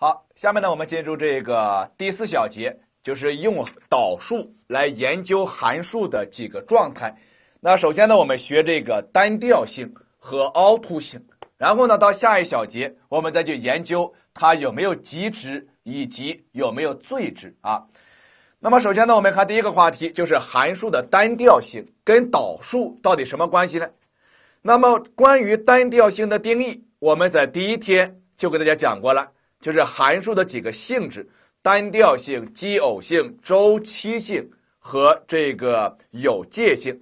好，下面呢，我们进入这个第四小节，就是用导数来研究函数的几个状态。那首先呢，我们学这个单调性和凹凸性，然后呢，到下一小节我们再去研究它有没有极值以及有没有最值啊。那么首先呢，我们看第一个话题就是函数的单调性跟导数到底什么关系呢？那么关于单调性的定义，我们在第一天就给大家讲过了。就是函数的几个性质：单调性、奇偶性、周期性和这个有界性。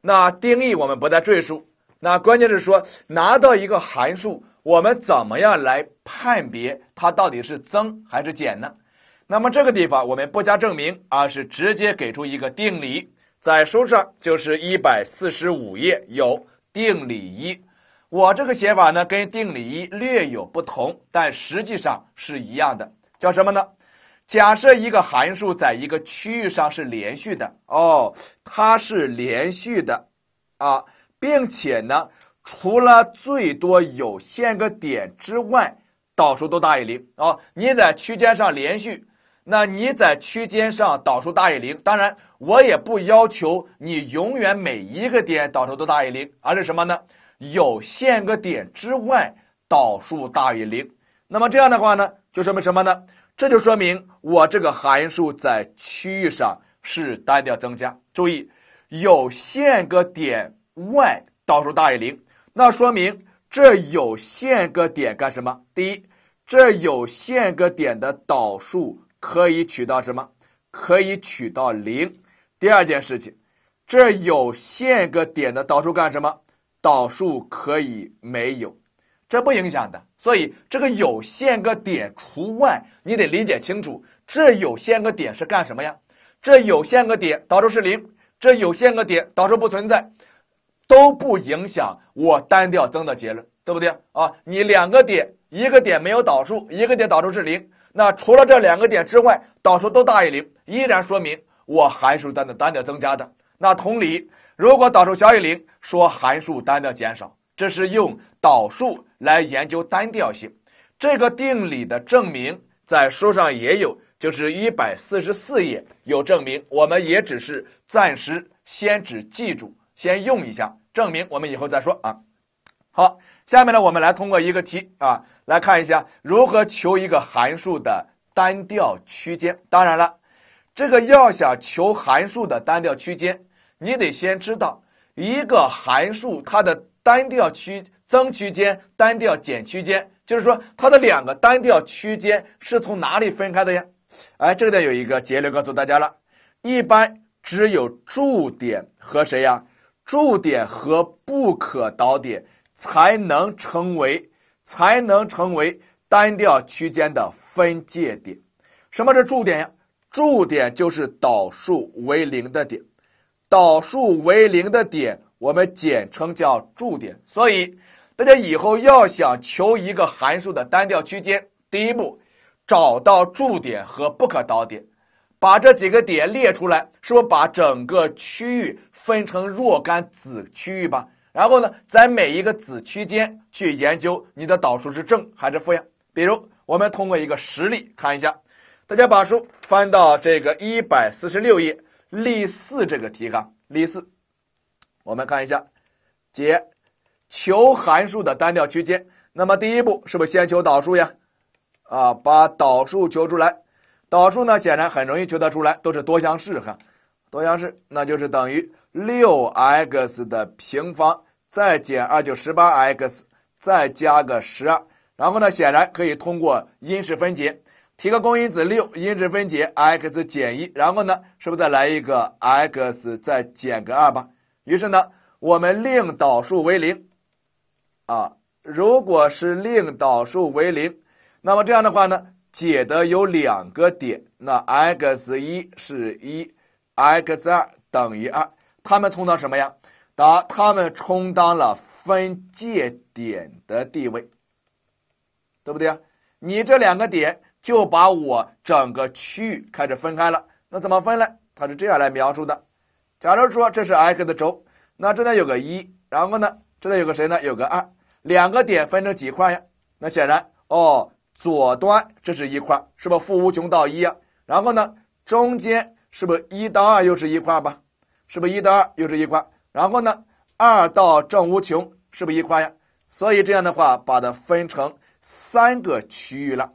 那定义我们不再赘述。那关键是说，拿到一个函数，我们怎么样来判别它到底是增还是减呢？那么这个地方我们不加证明，而是直接给出一个定理，在书上就是一百四十五页有定理一。我这个写法呢，跟定理一略有不同，但实际上是一样的。叫什么呢？假设一个函数在一个区域上是连续的哦，它是连续的啊，并且呢，除了最多有限个点之外，导数都大于零哦，你在区间上连续，那你在区间上导数大于零。当然，我也不要求你永远每一个点导数都大于零，而是什么呢？有限个点之外，导数大于零。那么这样的话呢，就说明什么呢？这就说明我这个函数在区域上是单调增加。注意，有限个点外导数大于零，那说明这有限个点干什么？第一，这有限个点的导数可以取到什么？可以取到零。第二件事情，这有限个点的导数干什么？导数可以没有，这不影响的。所以这个有限个点除外，你得理解清楚。这有限个点是干什么呀？这有限个点导数是零，这有限个点导数不存在，都不影响我单调增的结论，对不对啊？你两个点，一个点没有导数，一个点导数是零，那除了这两个点之外，导数都大于零，依然说明我函数单的单调增加的。那同理。如果导数小于零，说函数单调减少，这是用导数来研究单调性。这个定理的证明在书上也有，就是一百四十四页有证明。我们也只是暂时先只记住，先用一下证明，我们以后再说啊。好，下面呢，我们来通过一个题啊，来看一下如何求一个函数的单调区间。当然了，这个要想求函数的单调区间。你得先知道一个函数它的单调区增区间、单调减区间，就是说它的两个单调区间是从哪里分开的呀？哎，这个点有一个结论告诉大家了：一般只有驻点和谁呀？驻点和不可导点才能成为才能成为单调区间的分界点。什么是驻点呀？驻点就是导数为零的点。导数为零的点，我们简称叫驻点。所以大家以后要想求一个函数的单调区间，第一步找到驻点和不可导点，把这几个点列出来，是不是把整个区域分成若干子区域吧？然后呢，在每一个子区间去研究你的导数是正还是负呀？比如我们通过一个实例看一下，大家把书翻到这个一百四十六页。例四这个题哈，例四，我们看一下，解，求函数的单调区间。那么第一步是不是先求导数呀？啊，把导数求出来，导数呢显然很容易求得出来，都是多项式哈，多项式，那就是等于六 x 的平方再减二九十八 x 再加个十二，然后呢显然可以通过因式分解。提个公因子六，因式分解 x 减一，然后呢，是不是再来一个 x 再减个二吧？于是呢，我们令导数为零，啊，如果是令导数为零，那么这样的话呢，解的有两个点，那 x 一是一，x 二等于二，它们充当什么呀？答，它们充当了分界点的地位，对不对呀？你这两个点。就把我整个区域开始分开了，那怎么分呢？它是这样来描述的：，假如说这是 x 轴，那这呢有个一，然后呢，这呢有个谁呢？有个二，两个点分成几块呀？那显然哦，左端这是一块，是不负无穷到一啊？然后呢，中间是不是一到二又是一块吧？是不是一到二又是一块？然后呢，二到正无穷是不是一块呀？所以这样的话，把它分成三个区域了。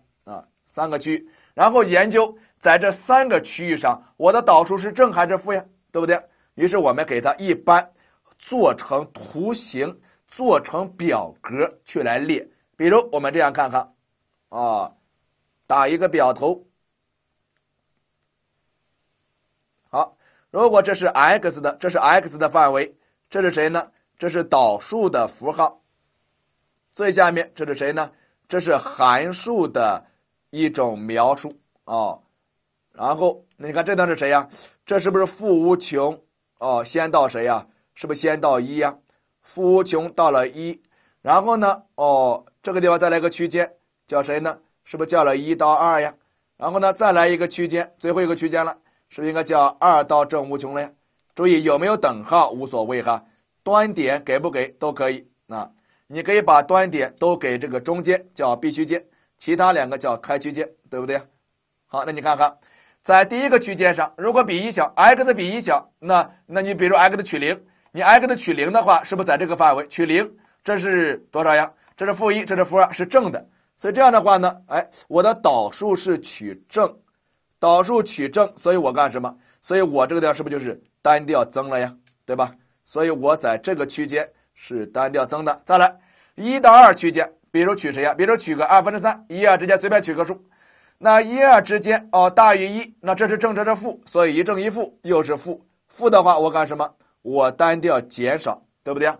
三个区域，然后研究在这三个区域上，我的导数是正还是负呀？对不对？于是我们给它一般做成图形，做成表格去来列。比如我们这样看看，啊，打一个表头。好，如果这是 x 的，这是 x 的范围，这是谁呢？这是导数的符号。最下面这是谁呢？这是函数的。一种描述啊，然后那你看这段是谁呀？这是不是负无穷哦？先到谁呀？是不是先到一呀？负无穷到了一，然后呢？哦，这个地方再来一个区间，叫谁呢？是不是叫了一到二呀？然后呢？再来一个区间，最后一个区间了，是不是应该叫二到正无穷了呀？注意有没有等号，无所谓哈，端点给不给都可以啊。你可以把端点都给这个中间，叫必须间。其他两个叫开区间，对不对？好，那你看看，在第一个区间上，如果比一小，x 比一小，那那你比如 x 取零，你 x 取零的话，是不是在这个范围？取零，这是多少呀？这是负一，这是负二是正的，所以这样的话呢，哎，我的导数是取正，导数取正，所以我干什么？所以我这个地方是不是就是单调增了呀？对吧？所以我在这个区间是单调增的。再来一到二区间。比如取谁呀？比如取个二分之三，一二之间随便取个数，那一二之间哦大于一，那这是正这是负，所以一正一负又是负负的话我干什么？我单调减少，对不对啊？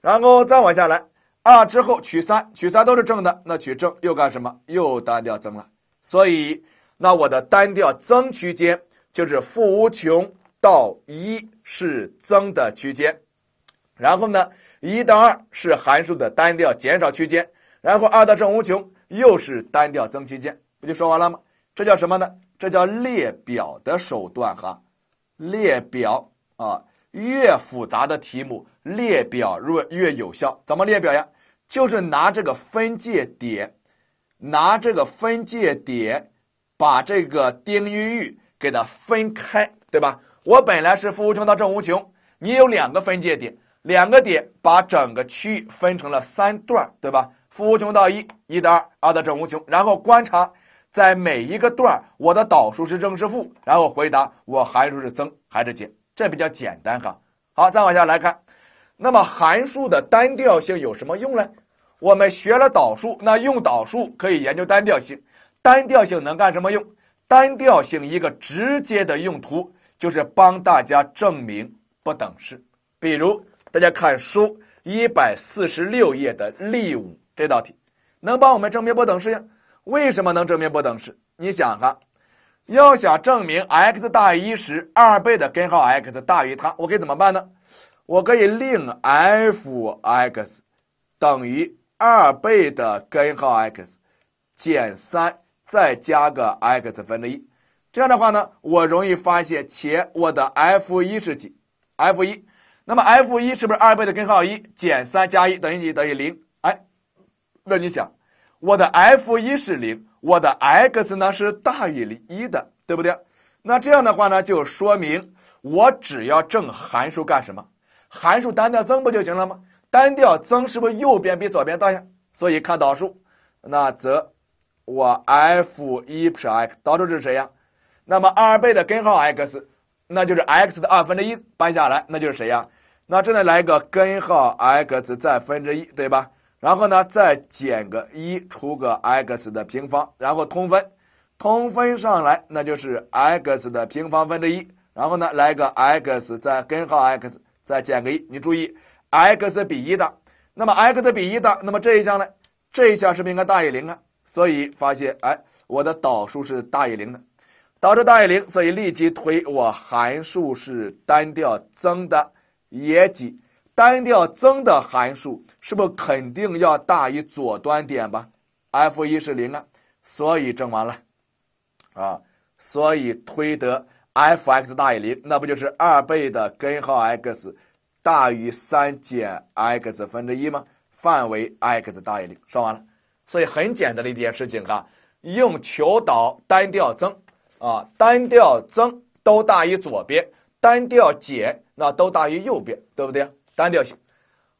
然后再往下来二之后取三，取三都是正的，那取正又干什么？又单调增了，所以那我的单调增区间就是负无穷到一是增的区间，然后呢一到二是函数的单调减少区间。然后二到正无穷又是单调增区间，不就说完了吗？这叫什么呢？这叫列表的手段哈。列表啊，越复杂的题目列表越越有效。怎么列表呀？就是拿这个分界点，拿这个分界点，把这个定义域给它分开，对吧？我本来是负无穷到正无穷，你有两个分界点，两个点把整个区域分成了三段，对吧？负无穷到一，一到二，二到正无穷，然后观察，在每一个段儿，我的导数是正是负，然后回答我函数是增还是减，这比较简单哈。好，再往下来看，那么函数的单调性有什么用呢？我们学了导数，那用导数可以研究单调性，单调性能干什么用？单调性一个直接的用途就是帮大家证明不等式，比如大家看书一百四十六页的例五。这道题能帮我们证明不等式，呀？为什么能证明不等式？你想哈，要想证明 x 大于一时，二倍的根号 x 大于它，我可以怎么办呢？我可以令 f(x) 等于二倍的根号 x 减三再加个 x 分之一。这样的话呢，我容易发现，且我的 f 一是几 f 一，那么 f 一是不是二倍的根号一减三加一等于几？等于零。那你想，我的 f 一是零，我的 x 呢是大于一的，对不对？那这样的话呢，就说明我只要证函数干什么？函数单调增不就行了吗？单调增是不是右边比左边大呀？所以看导数，那则我 f 一撇 x 导数是谁呀？那么二倍的根号 x，那就是 x 的二分之一搬下来，那就是谁呀？那这里来一个根号 x 再分之一，对吧？然后呢，再减个一除个 x 的平方，然后通分，通分上来那就是 x 的平方分之一，然后呢来个 x 再根号 x 再减个一，你注意 x 比一大，那么 x 比一大，那么这一项呢，这一项是不是应该大于零啊？所以发现，哎，我的导数是大于零的，导数大于零，所以立即推我函数是单调增的，也几。单调增的函数是不是肯定要大于左端点吧？f 1是零了，所以证完了啊，所以推得 f x 大于零，那不就是二倍的根号 x 大于三减 x 分之一吗？范围 x 大于零，说完了，所以很简单的一件事情啊，用求导单调增啊，单调增都大于左边，单调减那都大于右边，对不对？单调性，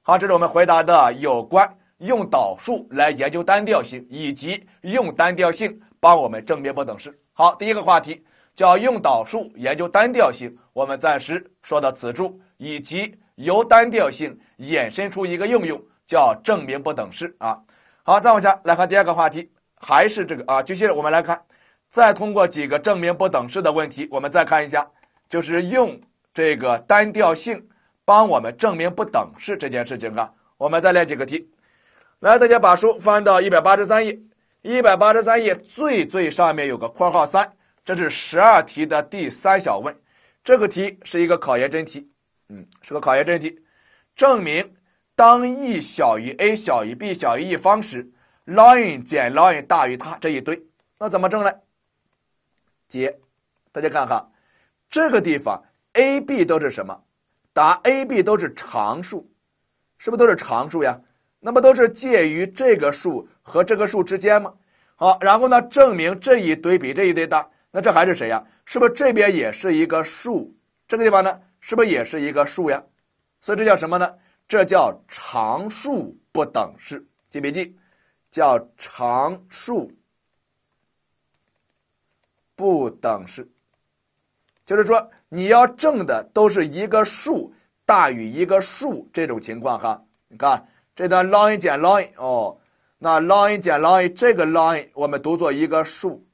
好，这是我们回答的有关用导数来研究单调性，以及用单调性帮我们证明不等式。好，第一个话题叫用导数研究单调性，我们暂时说到此处，以及由单调性衍生出一个应用叫证明不等式啊。好，再往下来看第二个话题，还是这个啊。继续我们来看，再通过几个证明不等式的问题，我们再看一下，就是用这个单调性。帮我们证明不等式这件事情啊，我们再来几个题。来，大家把书翻到一百八十三页，一百八十三页最最上面有个括号三，这是十二题的第三小问。这个题是一个考研真题，嗯，是个考研真题。证明当 e 小于 a 小于 b 小于 e 方时，ln 减 ln 大于它这一堆，那怎么证呢？解，大家看哈，这个地方 a、b 都是什么？答：a、b 都是常数，是不是都是常数呀？那么都是介于这个数和这个数之间吗？好，然后呢，证明这一堆比这一堆大，那这还是谁呀？是不是这边也是一个数？这个地方呢，是不是也是一个数呀？所以这叫什么呢？这叫常数不等式，记笔记，叫常数不等式。就是说，你要证的都是一个数大于一个数这种情况哈。你看这段 ln i 减 ln i 哦，那 ln i 减 ln i 这个 ln i 我们读作一个数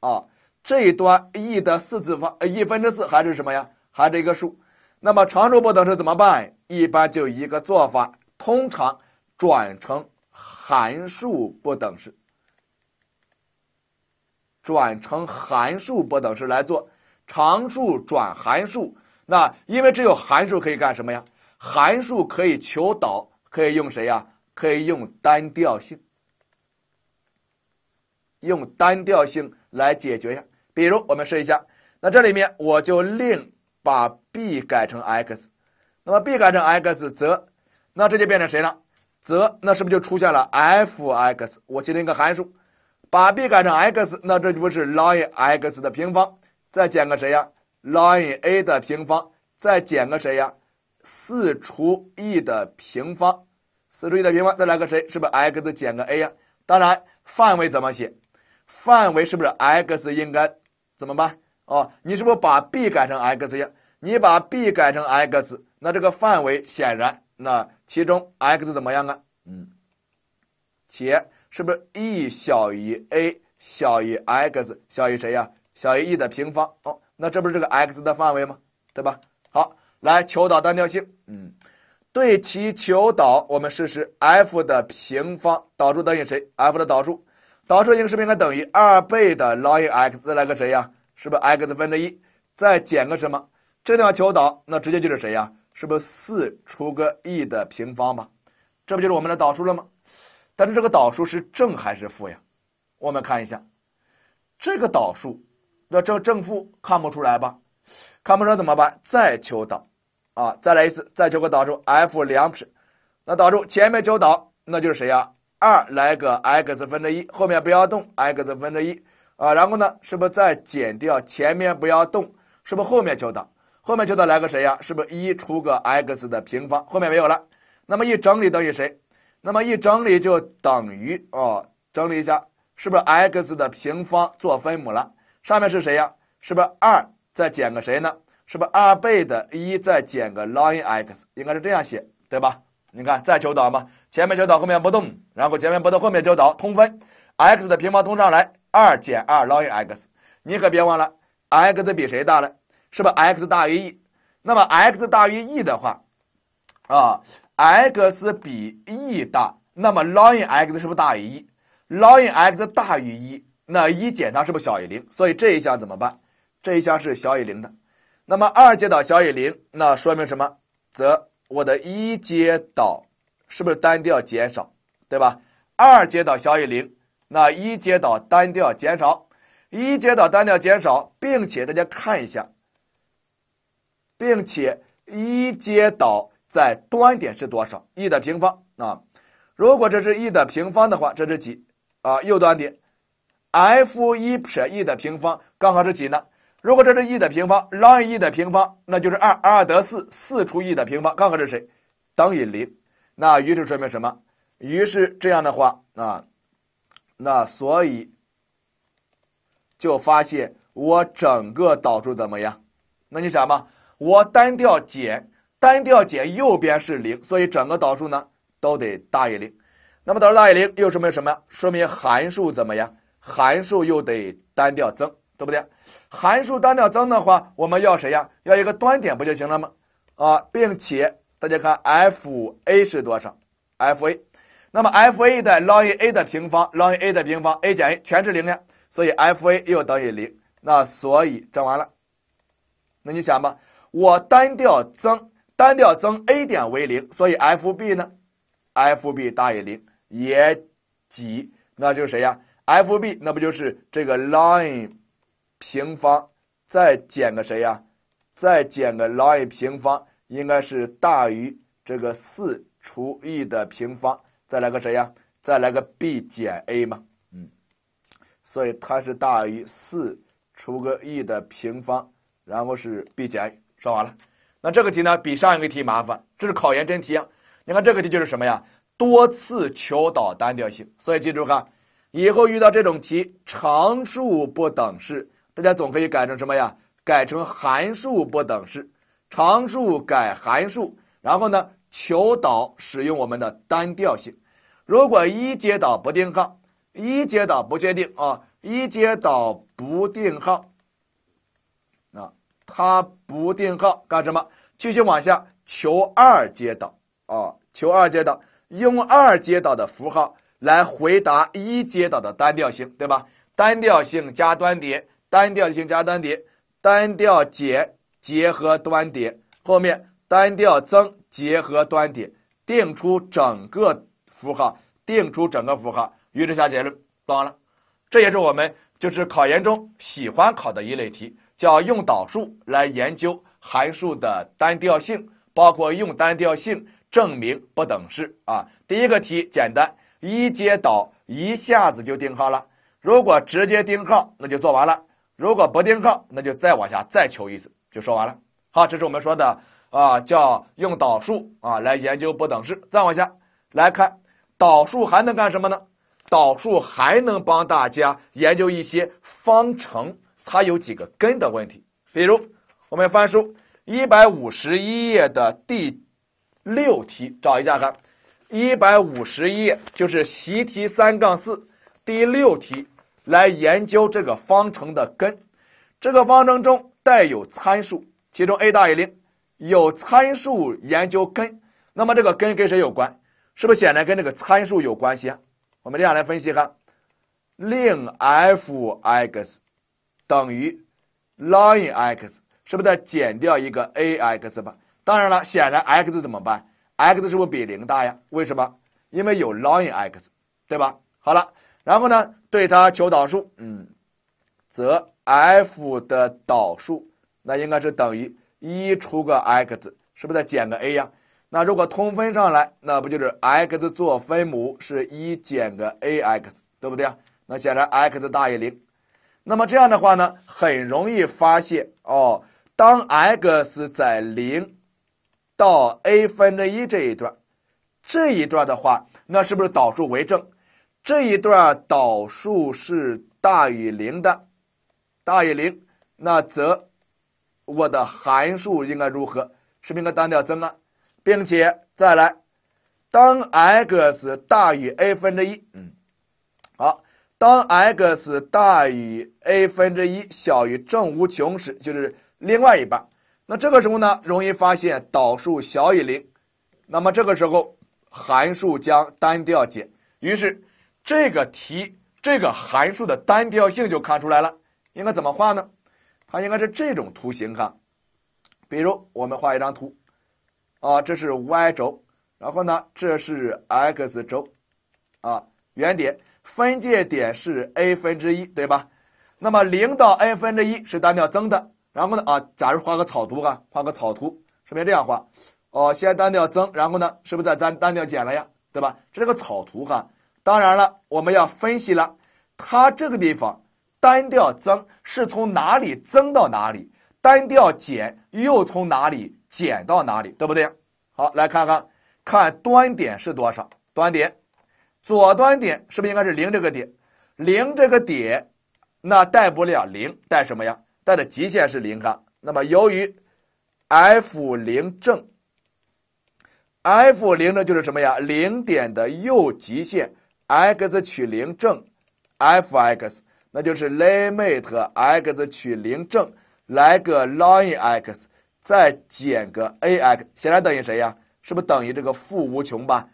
啊，这一端 e 的四次方呃一分之四还是什么呀？还是一个数。那么常数不等式怎么办？一般就一个做法，通常转成函数不等式，转成函数不等式来做。常数转函数，那因为只有函数可以干什么呀？函数可以求导，可以用谁呀？可以用单调性，用单调性来解决呀。比如我们试一下，那这里面我就令把 b 改成 x，那么 b 改成 x，则那这就变成谁了？则那是不是就出现了 f(x)？我建立一个函数，把 b 改成 x，那这就不是 lnx 的平方。再减个谁呀？ln a 的平方，再减个谁呀？四除 e 的平方，四除 e 的平方，再来个谁？是不是 x 减个 a 呀？当然，范围怎么写？范围是不是 x 应该怎么办？哦，你是不是把 b 改成 x 呀？你把 b 改成 x，那这个范围显然，那其中 x 怎么样啊？嗯，且是不是 e 小于 a 小于 x 小于谁呀？小于 e 的平方哦，那这不是这个 x 的范围吗？对吧？好，来求导单调性。嗯，对其求导，我们试试 f 的平方导数等于谁？f 的导数，导数应是不子应该等于二倍的 lnx 来个谁呀？是不是 x 分之一？再减个什么？这地方求导，那直接就是谁呀？是不是四除个 e 的平方吧？这不就是我们的导数了吗？但是这个导数是正还是负呀？我们看一下这个导数。那正正负看不出来吧？看不出来怎么办？再求导啊！再来一次，再求个导数，f 两撇。那导数前面求导，那就是谁呀？二来个 x 分之一，后面不要动 x 分之一啊。然后呢，是不是再减掉？前面不要动，是不是后面求导？后面求导来个谁呀？是不是一除个 x 的平方？后面没有了。那么一整理等于谁？那么一整理就等于哦，整理一下，是不是 x 的平方做分母了？上面是谁呀？是不是二再减个谁呢？是不是二倍的一再减个 lnx？应该是这样写，对吧？你看，再求导嘛，前面求导，后面不动，然后前面不动，后面求导，通分，x 的平方通上来，二减二 lnx。你可别忘了，x 比谁大了？是不是 x 大于 e？那么 x 大于 e 的话，啊，x 比 e 大，那么 lnx 是不是大于一？lnx 大于一。那一减它是不是小于零？所以这一项怎么办？这一项是小于零的。那么二阶导小于零，那说明什么？则我的一阶导是不是单调减少，对吧？二阶导小于零，那一阶导单调减少。一阶导单调减少，并且大家看一下，并且一阶导在端点是多少？e 的平方啊。如果这是 e 的平方的话，这是几啊？右端点。f 一撇 e 的平方刚好是几呢？如果这是 e 的平方，ln e 的平方，那就是二，二得四，四除 e 的平方，刚好是谁？等于零。那于是说明什么？于是这样的话啊，那所以就发现我整个导数怎么样？那你想吧，我单调减，单调减，右边是零，所以整个导数呢都得大于零。那么导数大于零又说明什么呀？说明函数怎么样？函数又得单调增，对不对？函数单调增的话，我们要谁呀？要一个端点不就行了吗？啊，并且大家看 f a 是多少？f a，那么 f a 的 ln a 的平方，ln a 的平方 a 减 a 全是零呀，所以 f a 又等于零。那所以证完了。那你想吧，我单调增，单调增 a 点为零，所以 f b 呢？f b 大于零，也几？那就谁呀？Fb 那不就是这个 ln 平方再减个谁呀？再减个 ln 平方应该是大于这个四除以的平方，再来个谁呀？再来个 b 减 a 嘛。嗯，所以它是大于四除个 e 的平方，然后是 b 减 a。说完了，那这个题呢比上一个题麻烦，这是考研真题。你看这个题就是什么呀？多次求导单调性，所以记住哈。以后遇到这种题，常数不等式，大家总可以改成什么呀？改成函数不等式，常数改函数，然后呢，求导使用我们的单调性。如果一阶导不定号，一阶导不确定啊，一阶导不定号啊，它不定号干什么？继续往下求二阶导啊，求二阶导，用二阶导的符号。来回答一阶导的单调性，对吧？单调性加端点，单调性加端点，单调减结合端点，后面单调增结合端点，定出整个符号，定出整个符号，于是下结论，完了。这也是我们就是考研中喜欢考的一类题，叫用导数来研究函数的单调性，包括用单调性证明不等式啊。第一个题简单。一阶导一下子就定号了，如果直接定号，那就做完了；如果不定号，那就再往下再求一次，就说完了。好，这是我们说的啊，叫用导数啊来研究不等式。再往下来看，导数还能干什么呢？导数还能帮大家研究一些方程，它有几个根的问题。比如，我们翻书一百五十一页的第六题，找一下看。一百五十页就是习题三杠四第六题，来研究这个方程的根。这个方程中带有参数，其中 a 大于零，有参数研究根。那么这个根跟谁有关？是不是显然跟这个参数有关系？啊？我们这样来分析哈，令 f(x) 等于 lnx，是不是再减掉一个 ax 吧？当然了，显然 x 怎么办？x 是不是比零大呀？为什么？因为有 lnx，对吧？好了，然后呢，对它求导数，嗯，则 f 的导数那应该是等于一除个 x，是不是再减个 a 呀？那如果通分上来，那不就是 x 做分母是一减个 ax，对不对啊？那显然 x 大于零，那么这样的话呢，很容易发现哦，当 x 在零。到 a 分之一这一段，这一段的话，那是不是导数为正？这一段导数是大于零的，大于零，那则我的函数应该如何？是不是应该单调增啊？并且再来，当 x 大于 a 分之一，嗯，好，当 x 大于 a 分之一，小于正无穷时，就是另外一半。那这个时候呢，容易发现导数小于零，那么这个时候函数将单调减。于是这个题，这个函数的单调性就看出来了。应该怎么画呢？它应该是这种图形哈。比如我们画一张图，啊，这是 y 轴，然后呢这是 x 轴，啊，原点分界点是 a 分之一，对吧？那么零到 a 分之一是单调增的。然后呢啊，假如画个草图哈，画个草图，顺便这样画。哦，先单调增，然后呢，是不是再单单调减了呀？对吧？这是个草图哈。当然了，我们要分析了，它这个地方单调增是从哪里增到哪里，单调减又从哪里减到哪里，对不对？好，来看看看端点是多少。端点左端点是不是应该是零这个点？零这个点，那带不了零，带什么呀？它的极限是零哈。那么由于 f 零正，f 零正就是什么呀？零点的右极限，x 取零正，f(x) 那就是 limit x 取零正，来个 lnx 再减个 ax，显然等于谁呀？是不是等于这个负无穷吧？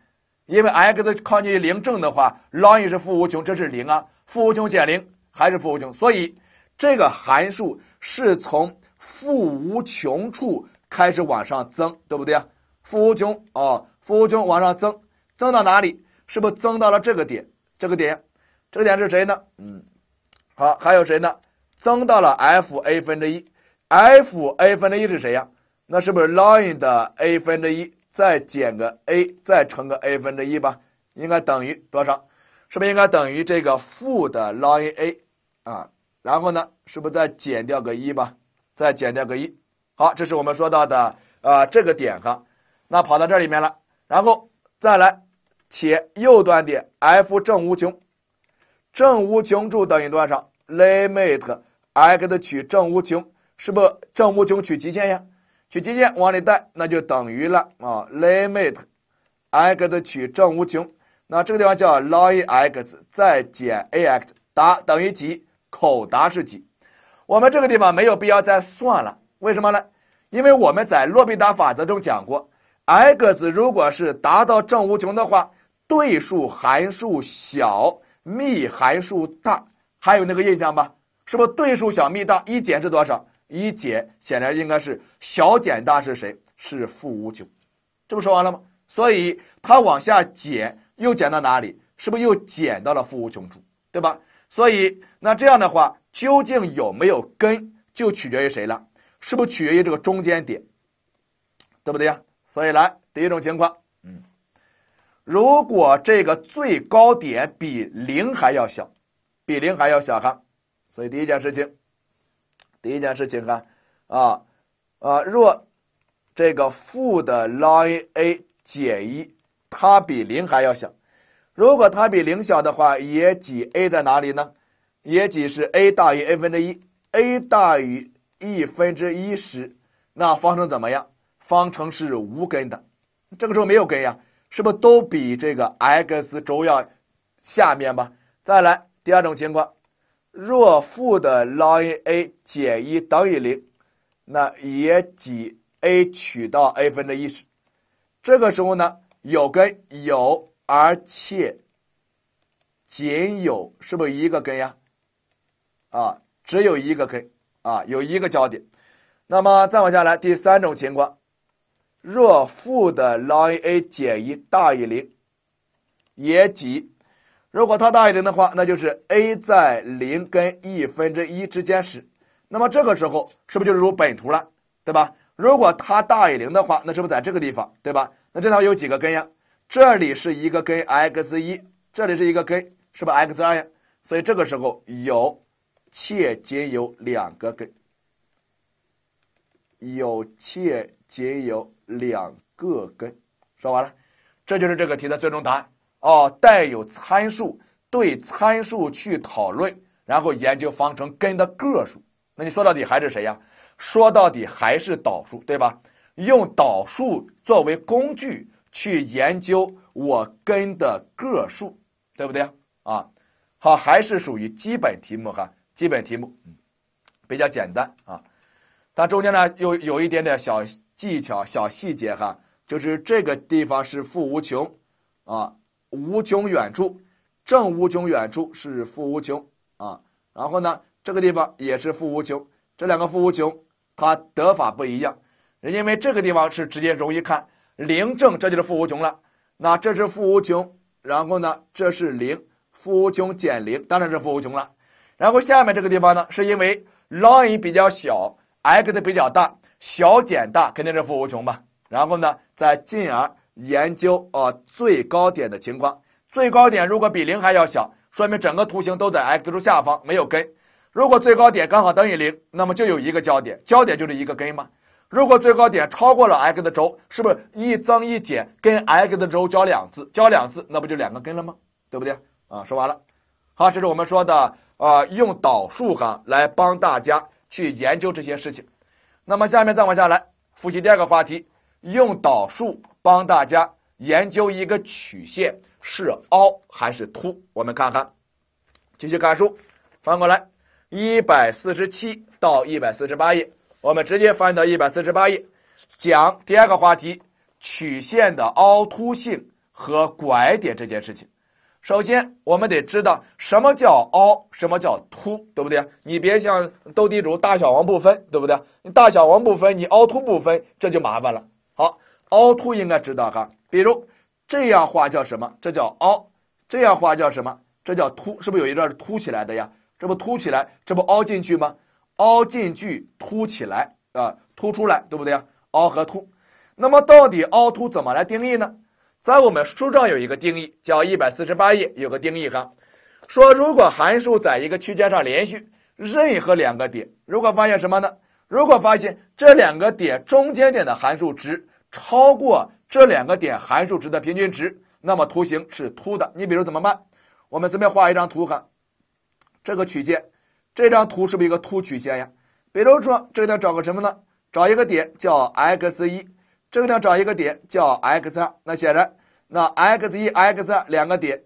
因为 x 靠近零正的话，ln 是负无穷，这是零啊，负无穷减零还是负无穷，所以。这个函数是从负无穷处开始往上增，对不对啊？负无穷啊，负无穷往上增，增到哪里？是不是增到了这个点？这个点，这个点是谁呢？嗯，好，还有谁呢？增到了 f a 分之一，f a 分之一是谁呀？那是不是 ln 的 a 分之一，再减个 a，再乘个 a 分之一吧？应该等于多少？是不是应该等于这个负的 ln a 啊？然后呢，是不是再减掉个一吧？再减掉个一。好，这是我们说到的啊，这个点哈。那跑到这里面了，然后再来且右端点 f 正无穷，正无穷处等于多少？limit x 取正无穷，是不正无穷取极限呀？取极限往里带，那就等于了啊。limit x 取正无穷，那这个地方叫 lnx 再减 ax，答等于几？口答是几？我们这个地方没有必要再算了，为什么呢？因为我们在洛必达法则中讲过，x 如果是达到正无穷的话，对数函数小，幂函数大，还有那个印象吧？是不是对数小，幂大？一减是多少？一减显然应该是小减大是谁？是负无穷，这不说完了吗？所以它往下减，又减到哪里？是不是又减到了负无穷处？对吧？所以，那这样的话，究竟有没有根，就取决于谁了？是不是取决于这个中间点？对不对呀？所以来第一种情况，嗯，如果这个最高点比零还要小，比零还要小，哈。所以第一件事情，第一件事情哈，啊啊，若这个负的 ln a 减一，它比零还要小。如果它比零小的话，也即 a 在哪里呢？也即是 a 大于 a 分之一，a 大于 e 分之一时，那方程怎么样？方程是无根的，这个时候没有根呀，是不是都比这个 x 轴要下面吧？再来第二种情况，若负的 ln a 减一等于零，那也即 a 取到 a 分之一时，这个时候呢有根有。而且仅有是不是一个根呀？啊，只有一个根啊，有一个交点。那么再往下来，第三种情况，若负的 ln a 减一大于零，也即如果它大于零的话，那就是 a 在零跟一分之一之间时。那么这个时候是不是就是如本图了，对吧？如果它大于零的话，那是不是在这个地方，对吧？那这条有几个根呀？这里是一个根 x 一，这里是一个根，是不 x 二呀？所以这个时候有且仅有两个根，有且仅有两个根。说完了，这就是这个题的最终答案哦。带有参数，对参数去讨论，然后研究方程根的个数。那你说到底还是谁呀？说到底还是导数，对吧？用导数作为工具。去研究我根的个数，对不对啊，好，还是属于基本题目哈，基本题目，嗯，比较简单啊。它中间呢，有有一点点小技巧、小细节哈，就是这个地方是负无穷啊，无穷远处正无穷远处是负无穷啊，然后呢，这个地方也是负无穷，这两个负无穷它得法不一样，因为这个地方是直接容易看。零正，这就是负无穷了。那这是负无穷，然后呢，这是零，负无穷减零，当然是负无穷了。然后下面这个地方呢，是因为 ln 比较小，x 比较大，小减大肯定是负无穷吧。然后呢，再进而研究啊最高点的情况。最高点如果比零还要小，说明整个图形都在 x 轴下方，没有根。如果最高点刚好等于零，那么就有一个交点，交点就是一个根吗？如果最高点超过了 x 轴，是不是一增一减跟 x 轴交两次？交两次，那不就两个根了吗？对不对？啊，说完了。好，这是我们说的啊，用导数哈来帮大家去研究这些事情。那么下面再往下来复习第二个话题，用导数帮大家研究一个曲线是凹还是凸。我们看看，继续看书，翻过来，一百四十七到一百四十八页。我们直接翻到一百四十八页，讲第二个话题：曲线的凹凸性和拐点这件事情。首先，我们得知道什么叫凹，什么叫凸，对不对？你别像斗地主大小王不分，对不对？你大小王不分，你凹凸不分，这就麻烦了。好，凹凸应该知道哈。比如这样画叫什么？这叫凹。这样画叫什么？这叫凸。是不是有一段是凸起来的呀？这不凸起来，这不凹进去吗？凹进去凸起来啊，凸出来，对不对呀？凹和凸，那么到底凹凸怎么来定义呢？在我们书上有一个定义，叫一百四十八页有个定义哈，说如果函数在一个区间上连续，任何两个点，如果发现什么呢？如果发现这两个点中间点的函数值超过这两个点函数值的平均值，那么图形是凸的。你比如怎么办？我们随便画一张图哈，这个曲线。这张图是不是一个凸曲线呀？比如说，这个地方找个什么呢？找一个点叫 x1，这个地方找一个点叫 x2。那显然，那 x1、x2 两个点，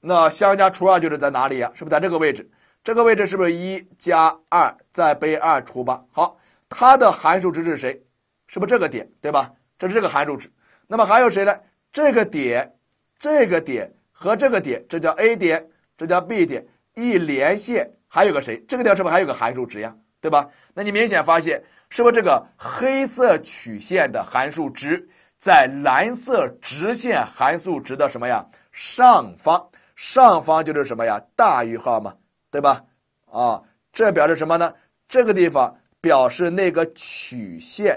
那相加除二就是在哪里呀？是不是在这个位置？这个位置是不是一加二再被二除八？好，它的函数值是谁？是不是这个点，对吧？这是这个函数值。那么还有谁呢？这个点、这个点和这个点，这叫 A 点，这叫 B 点，一连线。还有个谁？这个地方是不是还有个函数值呀？对吧？那你明显发现，是不是这个黑色曲线的函数值在蓝色直线函数值的什么呀？上方，上方就是什么呀？大于号嘛，对吧？啊，这表示什么呢？这个地方表示那个曲线，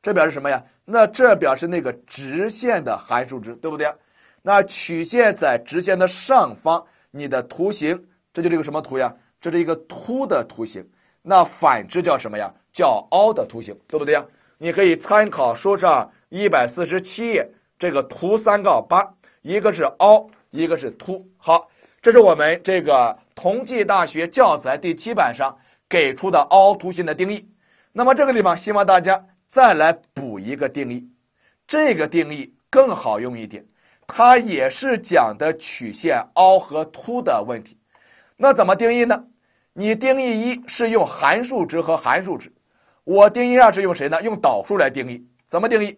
这表示什么呀？那这表示那个直线的函数值，对不对？那曲线在直线的上方，你的图形。这就是一个什么图呀？这是一个凸的图形，那反之叫什么呀？叫凹的图形，对不对呀？你可以参考书上一百四十七页这个图三杠八，一个是凹，一个是凸。好，这是我们这个同济大学教材第七版上给出的凹凸形的定义。那么这个地方希望大家再来补一个定义，这个定义更好用一点，它也是讲的曲线凹和凸的问题。那怎么定义呢？你定义一是用函数值和函数值，我定义二是用谁呢？用导数来定义。怎么定义？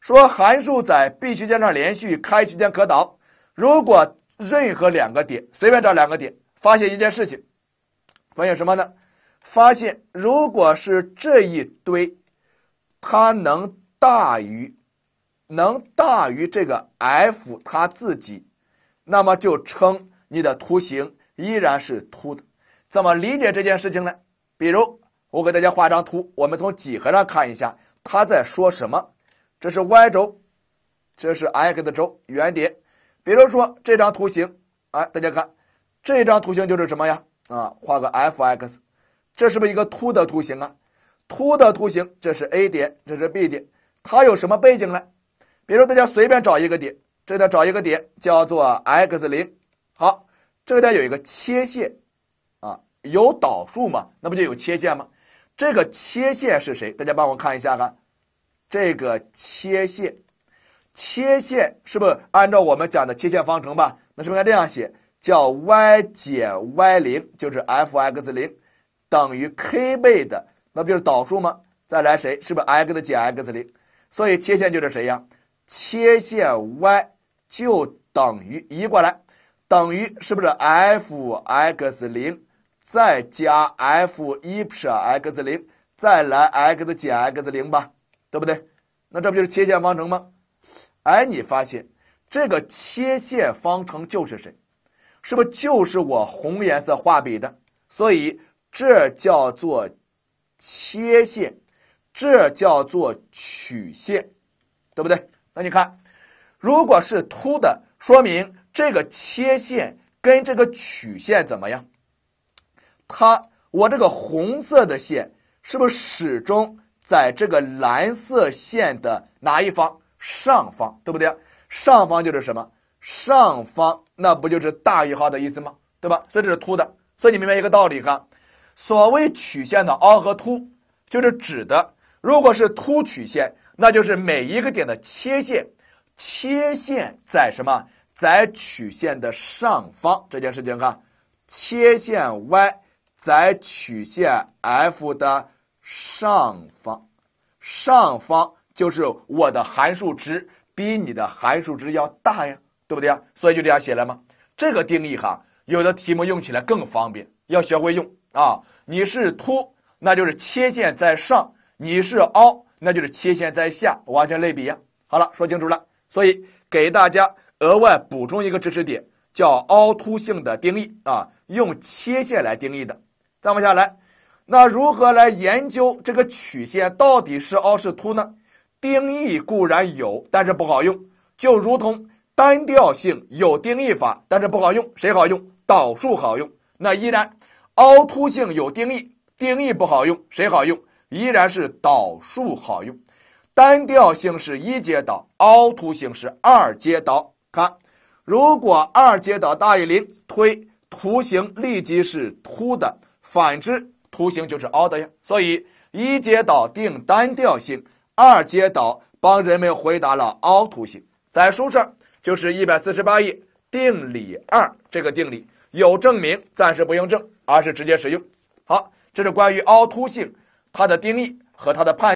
说函数在闭区间上连续，开区间可导。如果任何两个点，随便找两个点，发现一件事情，发现什么呢？发现如果是这一堆，它能大于，能大于这个 f 它自己，那么就称你的图形。依然是凸的，怎么理解这件事情呢？比如我给大家画张图，我们从几何上看一下，它在说什么？这是 y 轴，这是 x 轴，原点。比如说这张图形，哎，大家看这张图形就是什么呀？啊，画个 f(x)，这是不是一个凸的图形啊？凸的图形，这是 a 点，这是 b 点，它有什么背景呢？比如大家随便找一个点，这里找一个点叫做 x 零，好。这个带有一个切线，啊，有导数嘛？那不就有切线吗？这个切线是谁？大家帮我看一下哈，这个切线，切线是不是按照我们讲的切线方程吧？那是不是该这样写？叫 y 减 y 零就是 f(x 零等于 k 倍的，那不就是导数吗？再来谁？是不是 x 的减 x 零？所以切线就是谁呀？切线 y 就等于移过来。等于是不是 f x 零再加 f 一撇 x 零再来 x 减 x 零吧，对不对？那这不就是切线方程吗？哎，你发现这个切线方程就是谁？是不是就是我红颜色画笔的？所以这叫做切线，这叫做曲线，对不对？那你看，如果是凸的，说明。这个切线跟这个曲线怎么样？它我这个红色的线是不是始终在这个蓝色线的哪一方上方？对不对？上方就是什么？上方那不就是大于号的意思吗？对吧？所以这是凸的。所以你明白一个道理哈，所谓曲线的凹和凸，就是指的如果是凸曲线，那就是每一个点的切线，切线在什么？在曲线的上方这件事情，看切线 y 在曲线 f 的上方，上方就是我的函数值比你的函数值要大呀，对不对呀？所以就这样写了嘛。这个定义哈，有的题目用起来更方便，要学会用啊。你是凸，那就是切线在上；你是凹，那就是切线在下，完全类比呀。好了，说清楚了，所以给大家。额外补充一个知识点，叫凹凸性的定义啊，用切线来定义的。再往下来，那如何来研究这个曲线到底是凹是凸呢？定义固然有，但是不好用。就如同单调性有定义法，但是不好用，谁好用？导数好用。那依然凹凸性有定义，定义不好用，谁好用？依然是导数好用。单调性是一阶导，凹凸性是二阶导。看，如果二阶导大于零，推图形立即是凸的；反之，图形就是凹的呀。所以，一阶导定单调性，二阶导帮人们回答了凹凸性。在书上就是一百四十八页定理二，这个定理有证明，暂时不用证，而是直接使用。好，这是关于凹凸性它的定义和它的判。